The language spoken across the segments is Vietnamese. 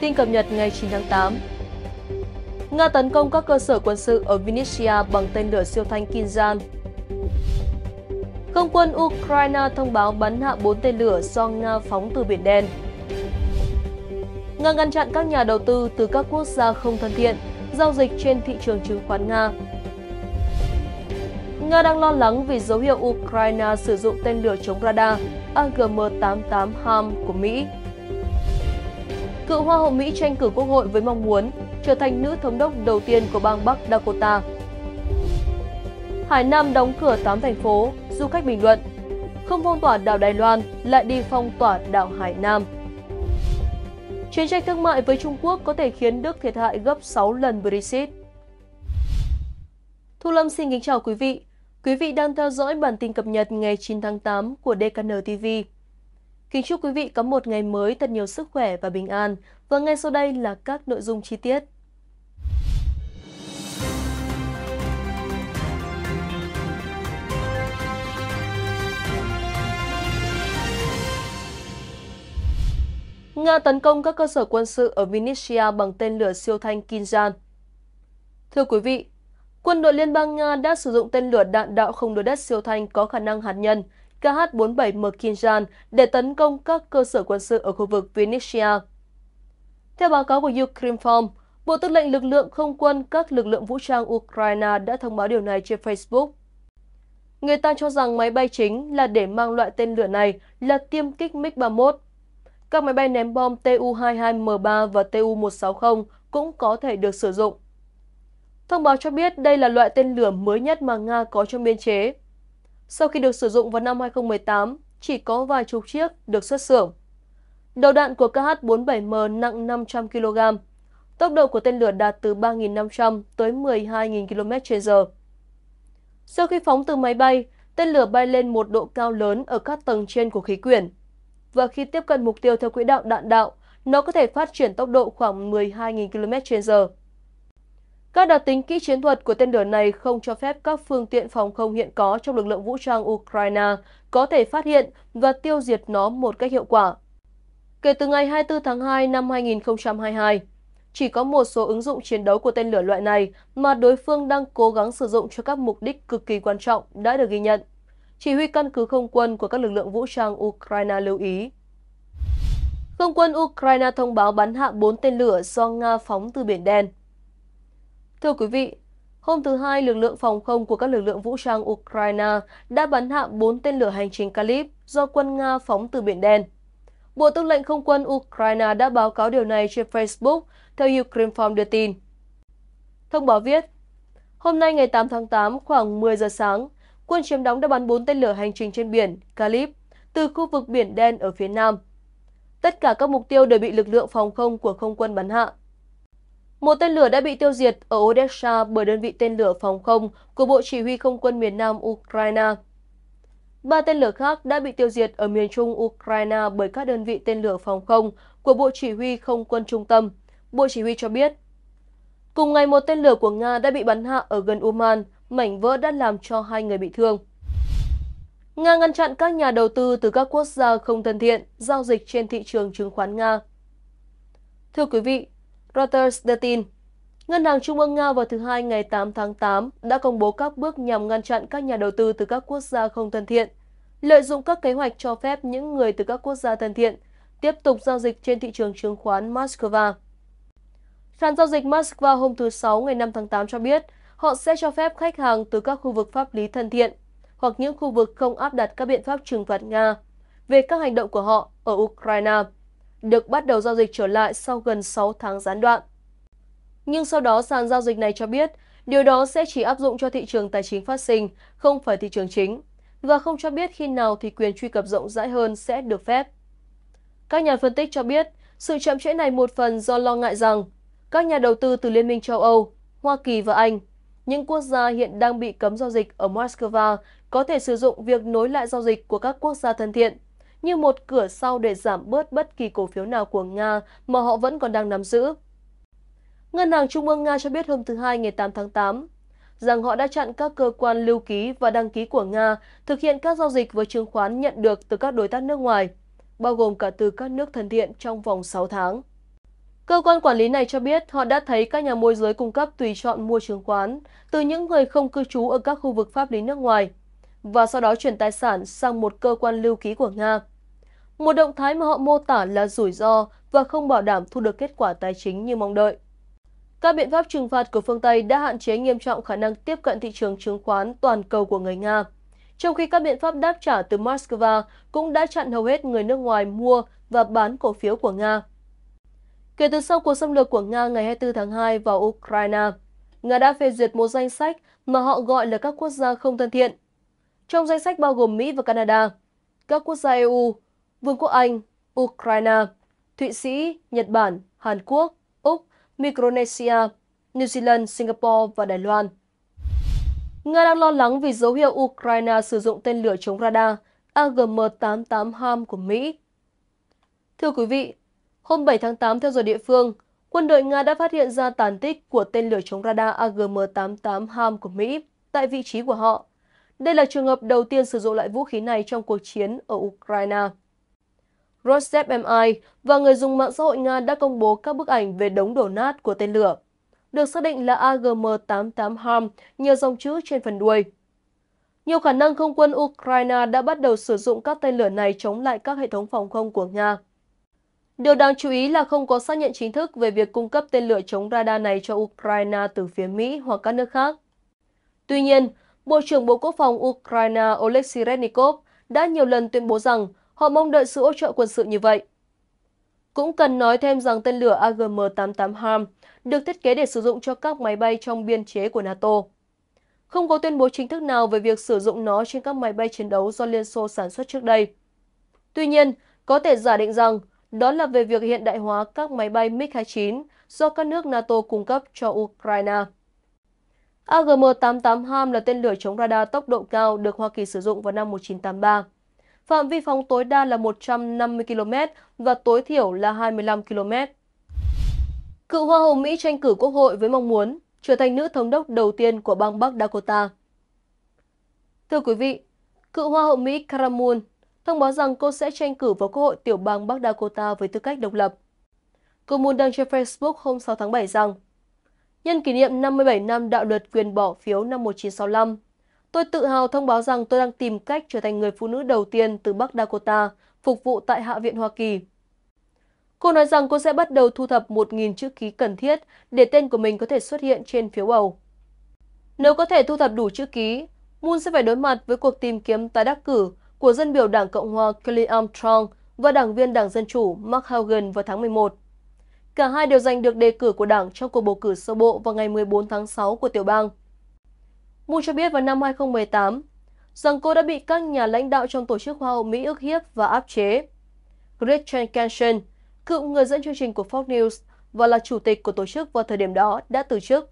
Tin cập nhật ngày 9 tháng 8 Nga tấn công các cơ sở quân sự ở Vinnytsia bằng tên lửa siêu thanh Kinzhal. Không quân Ukraine thông báo bắn hạ 4 tên lửa do Nga phóng từ Biển Đen. Nga ngăn chặn các nhà đầu tư từ các quốc gia không thân thiện, giao dịch trên thị trường chứng khoán Nga. Nga đang lo lắng vì dấu hiệu Ukraine sử dụng tên lửa chống radar AGM-88 HARM của Mỹ Cựu Hoa hậu Mỹ tranh cử Quốc hội với mong muốn trở thành nữ thống đốc đầu tiên của bang Bắc Dakota. Hải Nam đóng cửa 8 thành phố, du khách bình luận. Không phong tỏa đảo Đài Loan, lại đi phong tỏa đảo Hải Nam. Chiến tranh thương mại với Trung Quốc có thể khiến Đức thiệt hại gấp 6 lần Brexit. Thu Lâm xin kính chào quý vị. Quý vị đang theo dõi bản tin cập nhật ngày 9 tháng 8 của DKN TV. Kính chúc quý vị có một ngày mới thật nhiều sức khỏe và bình an. Và ngay sau đây là các nội dung chi tiết. Nga tấn công các cơ sở quân sự ở Vinnytsia bằng tên lửa siêu thanh Kinzhan. Thưa quý vị, quân đội Liên bang Nga đã sử dụng tên lửa đạn đạo không đối đất siêu thanh có khả năng hạt nhân KH-47 Merkinjan để tấn công các cơ sở quân sự ở khu vực Vinnytsia. Theo báo cáo của Ukrinform, Bộ Tư lệnh Lực lượng Không quân các lực lượng vũ trang Ukraine đã thông báo điều này trên Facebook. Người ta cho rằng máy bay chính là để mang loại tên lửa này là tiêm kích MiG-31. Các máy bay ném bom Tu-22M3 và Tu-160 cũng có thể được sử dụng. Thông báo cho biết đây là loại tên lửa mới nhất mà Nga có trong biên chế sau khi được sử dụng vào năm 2018, chỉ có vài chục chiếc được xuất xưởng. Đầu đạn của KH-47M nặng 500 kg. Tốc độ của tên lửa đạt từ 3.500 tới 12.000 km/h. Sau khi phóng từ máy bay, tên lửa bay lên một độ cao lớn ở các tầng trên của khí quyển. Và khi tiếp cận mục tiêu theo quỹ đạo đạn đạo, nó có thể phát triển tốc độ khoảng 12.000 km/h. Các đặc tính kỹ chiến thuật của tên lửa này không cho phép các phương tiện phòng không hiện có trong lực lượng vũ trang Ukraine có thể phát hiện và tiêu diệt nó một cách hiệu quả. Kể từ ngày 24 tháng 2 năm 2022, chỉ có một số ứng dụng chiến đấu của tên lửa loại này mà đối phương đang cố gắng sử dụng cho các mục đích cực kỳ quan trọng đã được ghi nhận. Chỉ huy căn cứ không quân của các lực lượng vũ trang Ukraine lưu ý. Không quân Ukraine thông báo bắn hạ 4 tên lửa do Nga phóng từ Biển Đen. Thưa quý vị, hôm thứ Hai, lực lượng phòng không của các lực lượng vũ trang Ukraine đã bắn hạ 4 tên lửa hành trình Kalib do quân Nga phóng từ Biển Đen. Bộ Tư lệnh Không quân Ukraine đã báo cáo điều này trên Facebook, theo Ukrinform đưa tin. Thông báo viết, hôm nay ngày 8 tháng 8 khoảng 10 giờ sáng, quân chiếm đóng đã bắn 4 tên lửa hành trình trên biển Kalib từ khu vực Biển Đen ở phía Nam. Tất cả các mục tiêu đều bị lực lượng phòng không của không quân bắn hạ. Một tên lửa đã bị tiêu diệt ở Odessa bởi đơn vị tên lửa phòng không của Bộ Chỉ huy Không quân miền Nam Ukraine. Ba tên lửa khác đã bị tiêu diệt ở miền trung Ukraine bởi các đơn vị tên lửa phòng không của Bộ Chỉ huy Không quân Trung tâm, Bộ Chỉ huy cho biết. Cùng ngày, một tên lửa của Nga đã bị bắn hạ ở gần Uman, mảnh vỡ đã làm cho hai người bị thương. Nga ngăn chặn các nhà đầu tư từ các quốc gia không thân thiện giao dịch trên thị trường chứng khoán Nga. Thưa quý vị, Reuters đưa tin, Ngân hàng Trung ương Nga vào thứ Hai ngày 8 tháng 8 đã công bố các bước nhằm ngăn chặn các nhà đầu tư từ các quốc gia không thân thiện, lợi dụng các kế hoạch cho phép những người từ các quốc gia thân thiện tiếp tục giao dịch trên thị trường chứng khoán Moscow. Sàn giao dịch Moscow hôm thứ Sáu ngày 5 tháng 8 cho biết họ sẽ cho phép khách hàng từ các khu vực pháp lý thân thiện hoặc những khu vực không áp đặt các biện pháp trừng phạt Nga về các hành động của họ ở Ukraine được bắt đầu giao dịch trở lại sau gần 6 tháng gián đoạn. Nhưng sau đó sàn giao dịch này cho biết điều đó sẽ chỉ áp dụng cho thị trường tài chính phát sinh, không phải thị trường chính, và không cho biết khi nào thì quyền truy cập rộng rãi hơn sẽ được phép. Các nhà phân tích cho biết sự chậm trễ này một phần do lo ngại rằng các nhà đầu tư từ Liên minh châu Âu, Hoa Kỳ và Anh, những quốc gia hiện đang bị cấm giao dịch ở Moscow có thể sử dụng việc nối lại giao dịch của các quốc gia thân thiện như một cửa sau để giảm bớt bất kỳ cổ phiếu nào của Nga mà họ vẫn còn đang nắm giữ. Ngân hàng Trung ương Nga cho biết hôm thứ Hai ngày 8 tháng 8 rằng họ đã chặn các cơ quan lưu ký và đăng ký của Nga thực hiện các giao dịch với chứng khoán nhận được từ các đối tác nước ngoài, bao gồm cả từ các nước thân thiện trong vòng 6 tháng. Cơ quan quản lý này cho biết họ đã thấy các nhà môi giới cung cấp tùy chọn mua chứng khoán từ những người không cư trú ở các khu vực pháp lý nước ngoài và sau đó chuyển tài sản sang một cơ quan lưu ký của Nga một động thái mà họ mô tả là rủi ro và không bảo đảm thu được kết quả tài chính như mong đợi. Các biện pháp trừng phạt của phương Tây đã hạn chế nghiêm trọng khả năng tiếp cận thị trường chứng khoán toàn cầu của người Nga, trong khi các biện pháp đáp trả từ Moscow cũng đã chặn hầu hết người nước ngoài mua và bán cổ phiếu của Nga. Kể từ sau cuộc xâm lược của Nga ngày 24 tháng 2 vào Ukraine, Nga đã phê duyệt một danh sách mà họ gọi là các quốc gia không thân thiện. Trong danh sách bao gồm Mỹ và Canada, các quốc gia EU, Vương quốc Anh, Ukraine, Thụy Sĩ, Nhật Bản, Hàn Quốc, Úc, Micronesia, New Zealand, Singapore và Đài Loan. Nga đang lo lắng vì dấu hiệu Ukraine sử dụng tên lửa chống radar AGM-88 Ham của Mỹ. Thưa quý vị, hôm 7 tháng 8 theo giờ địa phương, quân đội Nga đã phát hiện ra tàn tích của tên lửa chống radar AGM-88 Ham của Mỹ tại vị trí của họ. Đây là trường hợp đầu tiên sử dụng loại vũ khí này trong cuộc chiến ở Ukraine rosneft và người dùng mạng xã hội Nga đã công bố các bức ảnh về đống đổ nát của tên lửa. Được xác định là AGM-88 Harm, nhiều dòng chữ trên phần đuôi. Nhiều khả năng không quân Ukraine đã bắt đầu sử dụng các tên lửa này chống lại các hệ thống phòng không của Nga. Điều đáng chú ý là không có xác nhận chính thức về việc cung cấp tên lửa chống radar này cho Ukraine từ phía Mỹ hoặc các nước khác. Tuy nhiên, Bộ trưởng Bộ Quốc phòng Ukraine Oleksiy Reznikov đã nhiều lần tuyên bố rằng Họ mong đợi sự hỗ trợ quân sự như vậy. Cũng cần nói thêm rằng tên lửa AGM-88 Harm được thiết kế để sử dụng cho các máy bay trong biên chế của NATO. Không có tuyên bố chính thức nào về việc sử dụng nó trên các máy bay chiến đấu do Liên Xô sản xuất trước đây. Tuy nhiên, có thể giả định rằng đó là về việc hiện đại hóa các máy bay MiG-29 do các nước NATO cung cấp cho Ukraine. AGM-88 HARM là tên lửa chống radar tốc độ cao được Hoa Kỳ sử dụng vào năm 1983 phạm vi phóng tối đa là 150 km và tối thiểu là 25 km. Cựu Hoa hậu Mỹ tranh cử quốc hội với mong muốn trở thành nữ thống đốc đầu tiên của bang Bắc Dakota. Thưa quý vị, cựu Hoa hậu Mỹ Cara thông báo rằng cô sẽ tranh cử vào Quốc hội tiểu bang Bắc Dakota với tư cách độc lập. Cô Moon đăng trên Facebook hôm 6 tháng 7 rằng, nhân kỷ niệm 57 năm đạo luật quyền bỏ phiếu năm 1965, Tôi tự hào thông báo rằng tôi đang tìm cách trở thành người phụ nữ đầu tiên từ Bắc Dakota phục vụ tại Hạ viện Hoa Kỳ. Cô nói rằng cô sẽ bắt đầu thu thập 1.000 chữ ký cần thiết để tên của mình có thể xuất hiện trên phiếu bầu. Nếu có thể thu thập đủ chữ ký, Moon sẽ phải đối mặt với cuộc tìm kiếm tái đắc cử của dân biểu Đảng Cộng hòa Kelly Armstrong và đảng viên Đảng Dân Chủ Mark Hogan vào tháng 11. Cả hai đều giành được đề cử của đảng trong cuộc bầu cử sơ bộ vào ngày 14 tháng 6 của tiểu bang. Moon cho biết vào năm 2018 rằng cô đã bị các nhà lãnh đạo trong tổ chức Hoa hậu Mỹ ức hiếp và áp chế. Gretchen Jenkinson, cựu người dẫn chương trình của Fox News và là chủ tịch của tổ chức vào thời điểm đó, đã từ chức.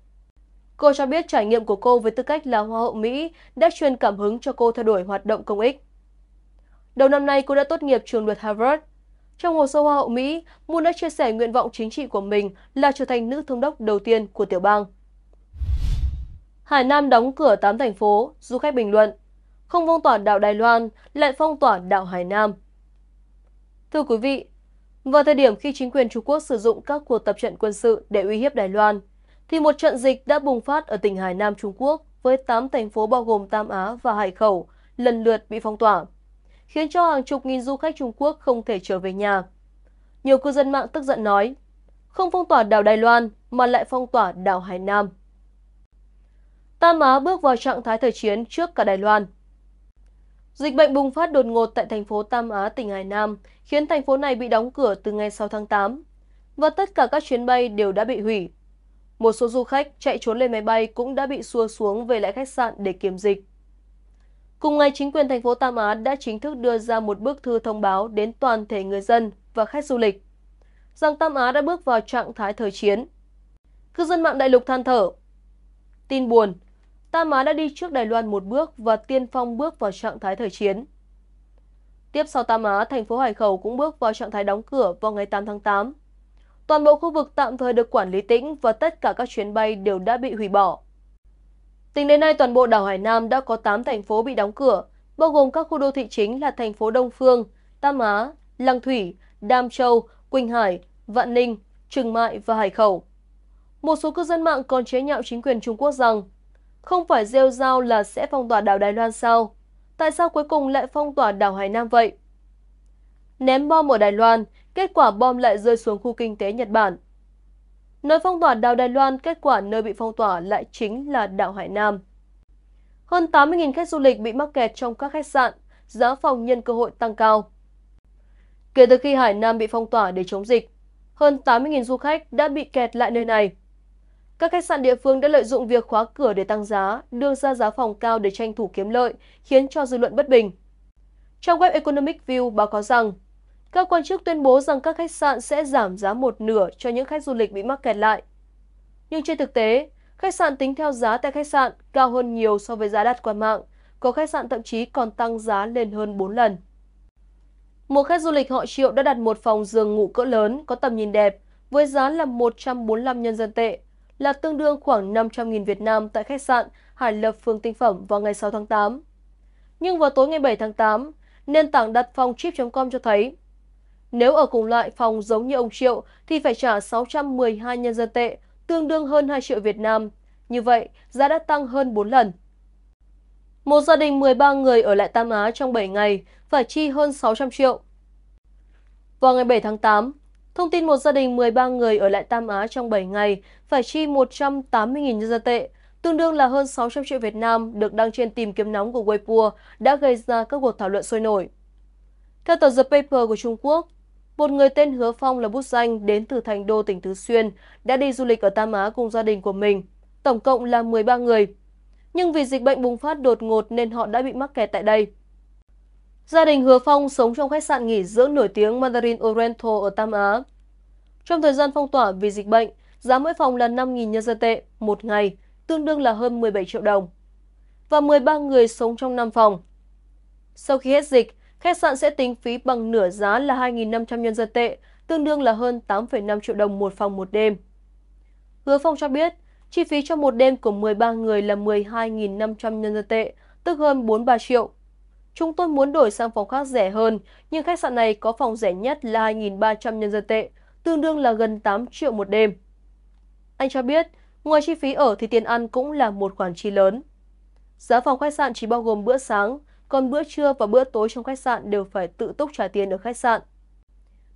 Cô cho biết trải nghiệm của cô với tư cách là Hoa hậu Mỹ đã truyền cảm hứng cho cô theo đuổi hoạt động công ích. Đầu năm nay, cô đã tốt nghiệp trường luật Harvard. Trong hồ sơ Hoa hậu Mỹ, Moon đã chia sẻ nguyện vọng chính trị của mình là trở thành nữ thống đốc đầu tiên của tiểu bang. Hải Nam đóng cửa 8 thành phố, du khách bình luận. Không phong tỏa đảo Đài Loan, lại phong tỏa đảo Hải Nam. Thưa quý vị, vào thời điểm khi chính quyền Trung Quốc sử dụng các cuộc tập trận quân sự để uy hiếp Đài Loan, thì một trận dịch đã bùng phát ở tỉnh Hải Nam Trung Quốc với 8 thành phố bao gồm Tam Á và Hải Khẩu lần lượt bị phong tỏa, khiến cho hàng chục nghìn du khách Trung Quốc không thể trở về nhà. Nhiều cư dân mạng tức giận nói, không phong tỏa đảo Đài Loan mà lại phong tỏa đảo Hải Nam. Tam Á bước vào trạng thái thời chiến trước cả Đài Loan. Dịch bệnh bùng phát đột ngột tại thành phố Tam Á, tỉnh Hải Nam, khiến thành phố này bị đóng cửa từ ngày 6 tháng 8, và tất cả các chuyến bay đều đã bị hủy. Một số du khách chạy trốn lên máy bay cũng đã bị xua xuống về lại khách sạn để kiểm dịch. Cùng ngày, chính quyền thành phố Tam Á đã chính thức đưa ra một bức thư thông báo đến toàn thể người dân và khách du lịch rằng Tam Á đã bước vào trạng thái thời chiến. Cư dân mạng đại lục than thở. Tin buồn, Ta Má đã đi trước Đài Loan một bước và tiên phong bước vào trạng thái thời chiến. Tiếp sau Tam Á, thành phố Hải Khẩu cũng bước vào trạng thái đóng cửa vào ngày 8 tháng 8. Toàn bộ khu vực tạm thời được quản lý tĩnh và tất cả các chuyến bay đều đã bị hủy bỏ. Tính đến nay, toàn bộ đảo Hải Nam đã có 8 thành phố bị đóng cửa, bao gồm các khu đô thị chính là thành phố Đông Phương, Tam Á, Lăng Thủy, Đam Châu, Quỳnh Hải, Vạn Ninh, Trừng Mại và Hải Khẩu. Một số cư dân mạng còn chế nhạo chính quyền Trung Quốc rằng không phải rêu rao là sẽ phong tỏa đảo Đài Loan sao? Tại sao cuối cùng lại phong tỏa đảo Hải Nam vậy? Ném bom ở Đài Loan, kết quả bom lại rơi xuống khu kinh tế Nhật Bản. Nơi phong tỏa đảo Đài Loan, kết quả nơi bị phong tỏa lại chính là đảo Hải Nam. Hơn 80.000 khách du lịch bị mắc kẹt trong các khách sạn, giá phòng nhân cơ hội tăng cao. Kể từ khi Hải Nam bị phong tỏa để chống dịch, hơn 80.000 du khách đã bị kẹt lại nơi này. Các khách sạn địa phương đã lợi dụng việc khóa cửa để tăng giá, đưa ra giá phòng cao để tranh thủ kiếm lợi, khiến cho dư luận bất bình. Trong web Economic View báo cáo rằng, các quan chức tuyên bố rằng các khách sạn sẽ giảm giá một nửa cho những khách du lịch bị mắc kẹt lại. Nhưng trên thực tế, khách sạn tính theo giá tại khách sạn cao hơn nhiều so với giá đặt qua mạng, có khách sạn thậm chí còn tăng giá lên hơn 4 lần. Một khách du lịch họ Triệu đã đặt một phòng giường ngủ cỡ lớn có tầm nhìn đẹp với giá là 145 nhân dân tệ, là tương đương khoảng 500.000 Việt Nam tại khách sạn Hải Lập phường Tinh Phẩm vào ngày 6 tháng 8. Nhưng vào tối ngày 7 tháng 8, nền tảng đặt phòng chip.com cho thấy nếu ở cùng loại phòng giống như ông Triệu thì phải trả 612 nhân dân tệ, tương đương hơn 2 triệu Việt Nam. Như vậy, giá đã tăng hơn 4 lần. Một gia đình 13 người ở lại Tam Á trong 7 ngày phải chi hơn 600 triệu. Vào ngày 7 tháng 8, Thông tin một gia đình 13 người ở lại Tam Á trong 7 ngày phải chi 180.000 nhân dân tệ, tương đương là hơn 600 triệu Việt Nam được đăng trên tìm kiếm nóng của Weibo đã gây ra các cuộc thảo luận sôi nổi. Theo tờ The Paper của Trung Quốc, một người tên Hứa Phong là bút danh đến từ thành đô tỉnh Tứ Xuyên đã đi du lịch ở Tam Á cùng gia đình của mình, tổng cộng là 13 người. Nhưng vì dịch bệnh bùng phát đột ngột nên họ đã bị mắc kẹt tại đây. Gia đình Hứa Phong sống trong khách sạn nghỉ dưỡng nổi tiếng Mandarin Oriental ở Tam Á. Trong thời gian phong tỏa vì dịch bệnh, giá mỗi phòng là 5.000 nhân dân tệ một ngày, tương đương là hơn 17 triệu đồng. Và 13 người sống trong 5 phòng. Sau khi hết dịch, khách sạn sẽ tính phí bằng nửa giá là 2.500 nhân dân tệ, tương đương là hơn 8,5 triệu đồng một phòng một đêm. Hứa Phong cho biết, chi phí cho một đêm của 13 người là 12.500 nhân dân tệ, tức hơn 43 triệu Chúng tôi muốn đổi sang phòng khác rẻ hơn, nhưng khách sạn này có phòng rẻ nhất là 2.300 nhân dân tệ, tương đương là gần 8 triệu một đêm. Anh cho biết, ngoài chi phí ở thì tiền ăn cũng là một khoản chi lớn. Giá phòng khách sạn chỉ bao gồm bữa sáng, còn bữa trưa và bữa tối trong khách sạn đều phải tự túc trả tiền ở khách sạn.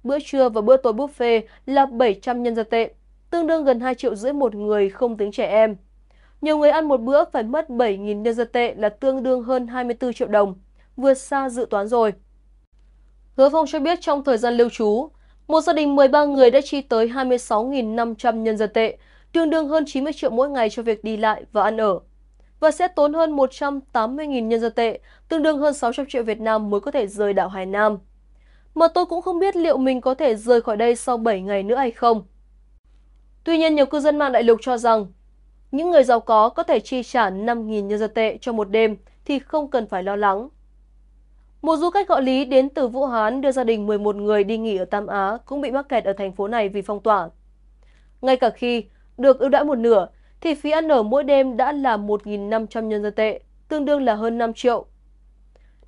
Bữa trưa và bữa tối buffet là 700 nhân dân tệ, tương đương gần 2 triệu rưỡi một người không tính trẻ em. Nhiều người ăn một bữa phải mất 7.000 nhân dân tệ là tương đương hơn 24 triệu đồng vượt xa dự toán rồi. Hứa Phong cho biết trong thời gian lưu trú, một gia đình 13 người đã chi tới 26.500 nhân dân tệ, tương đương hơn 90 triệu mỗi ngày cho việc đi lại và ăn ở, và sẽ tốn hơn 180.000 nhân dân tệ, tương đương hơn 600 triệu Việt Nam mới có thể rời đảo Hải Nam. Mà tôi cũng không biết liệu mình có thể rời khỏi đây sau 7 ngày nữa hay không. Tuy nhiên, nhiều cư dân mạng đại lục cho rằng, những người giàu có có thể chi trả 5.000 nhân dân tệ cho một đêm thì không cần phải lo lắng. Một du khách gọi Lý đến từ Vũ Hán đưa gia đình 11 người đi nghỉ ở Tam Á cũng bị mắc kẹt ở thành phố này vì phong tỏa. Ngay cả khi được ưu đãi một nửa, thì phí ăn ở mỗi đêm đã là 1.500 nhân dân tệ, tương đương là hơn 5 triệu.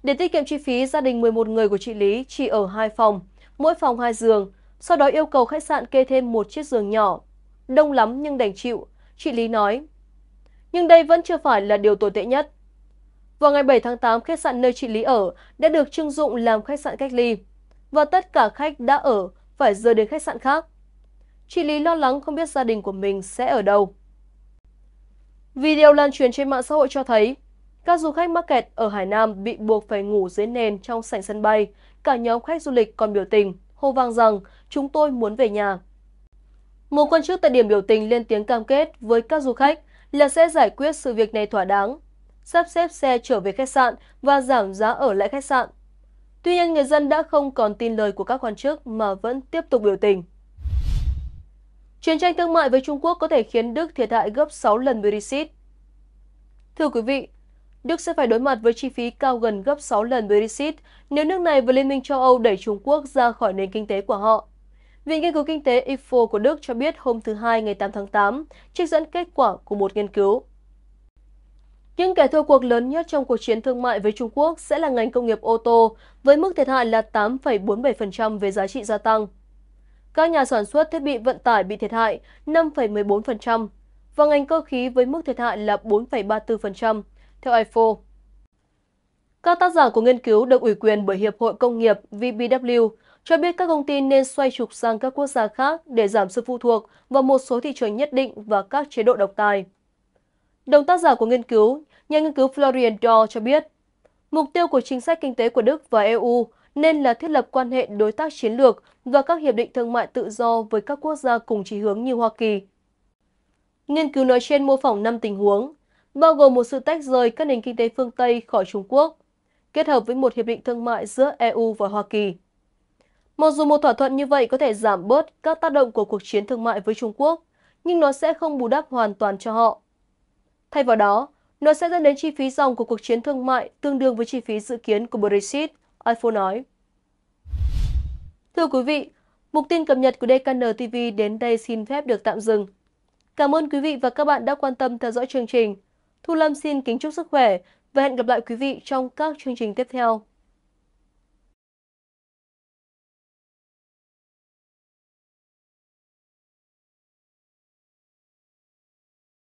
Để tiết kiệm chi phí, gia đình 11 người của chị Lý chỉ ở hai phòng, mỗi phòng hai giường, sau đó yêu cầu khách sạn kê thêm một chiếc giường nhỏ. Đông lắm nhưng đành chịu, chị Lý nói. Nhưng đây vẫn chưa phải là điều tồi tệ nhất. Vào ngày 7 tháng 8, khách sạn nơi chị Lý ở đã được trưng dụng làm khách sạn cách ly và tất cả khách đã ở phải rời đến khách sạn khác. Chị Lý lo lắng không biết gia đình của mình sẽ ở đâu. Video lan truyền trên mạng xã hội cho thấy các du khách mắc kẹt ở Hải Nam bị buộc phải ngủ dưới nền trong sảnh sân bay. Cả nhóm khách du lịch còn biểu tình, hô vang rằng chúng tôi muốn về nhà. Một quan chức tại điểm biểu tình lên tiếng cam kết với các du khách là sẽ giải quyết sự việc này thỏa đáng sắp xếp xe trở về khách sạn và giảm giá ở lại khách sạn. Tuy nhiên, người dân đã không còn tin lời của các quan chức mà vẫn tiếp tục biểu tình. Chiến tranh thương mại với Trung Quốc có thể khiến Đức thiệt hại gấp 6 lần Brexit. Thưa quý vị, Đức sẽ phải đối mặt với chi phí cao gần gấp 6 lần Brexit nếu nước này và Liên minh châu Âu đẩy Trung Quốc ra khỏi nền kinh tế của họ. Viện Nghiên cứu Kinh tế IFO của Đức cho biết hôm thứ Hai ngày 8 tháng 8, trích dẫn kết quả của một nghiên cứu. Những kẻ thua cuộc lớn nhất trong cuộc chiến thương mại với Trung Quốc sẽ là ngành công nghiệp ô tô, với mức thiệt hại là 8,47% về giá trị gia tăng. Các nhà sản xuất thiết bị vận tải bị thiệt hại 5,14% và ngành cơ khí với mức thiệt hại là 4,34%, theo IFO. Các tác giả của nghiên cứu được ủy quyền bởi Hiệp hội Công nghiệp VBW cho biết các công ty nên xoay trục sang các quốc gia khác để giảm sự phụ thuộc vào một số thị trường nhất định và các chế độ độc tài. Đồng tác giả của nghiên cứu, nhà nghiên cứu Florian Dahl cho biết, mục tiêu của chính sách kinh tế của Đức và EU nên là thiết lập quan hệ đối tác chiến lược và các hiệp định thương mại tự do với các quốc gia cùng chí hướng như Hoa Kỳ. Nghiên cứu nói trên mô phỏng 5 tình huống, bao gồm một sự tách rời các nền kinh tế phương Tây khỏi Trung Quốc, kết hợp với một hiệp định thương mại giữa EU và Hoa Kỳ. Mặc dù một thỏa thuận như vậy có thể giảm bớt các tác động của cuộc chiến thương mại với Trung Quốc, nhưng nó sẽ không bù đắp hoàn toàn cho họ. Thay vào đó, nó sẽ dẫn đến chi phí dòng của cuộc chiến thương mại tương đương với chi phí dự kiến của Brexit, iPhone nói. Thưa quý vị, mục tin cập nhật của DKN TV đến đây xin phép được tạm dừng. Cảm ơn quý vị và các bạn đã quan tâm theo dõi chương trình. Thu Lâm xin kính chúc sức khỏe và hẹn gặp lại quý vị trong các chương trình tiếp theo.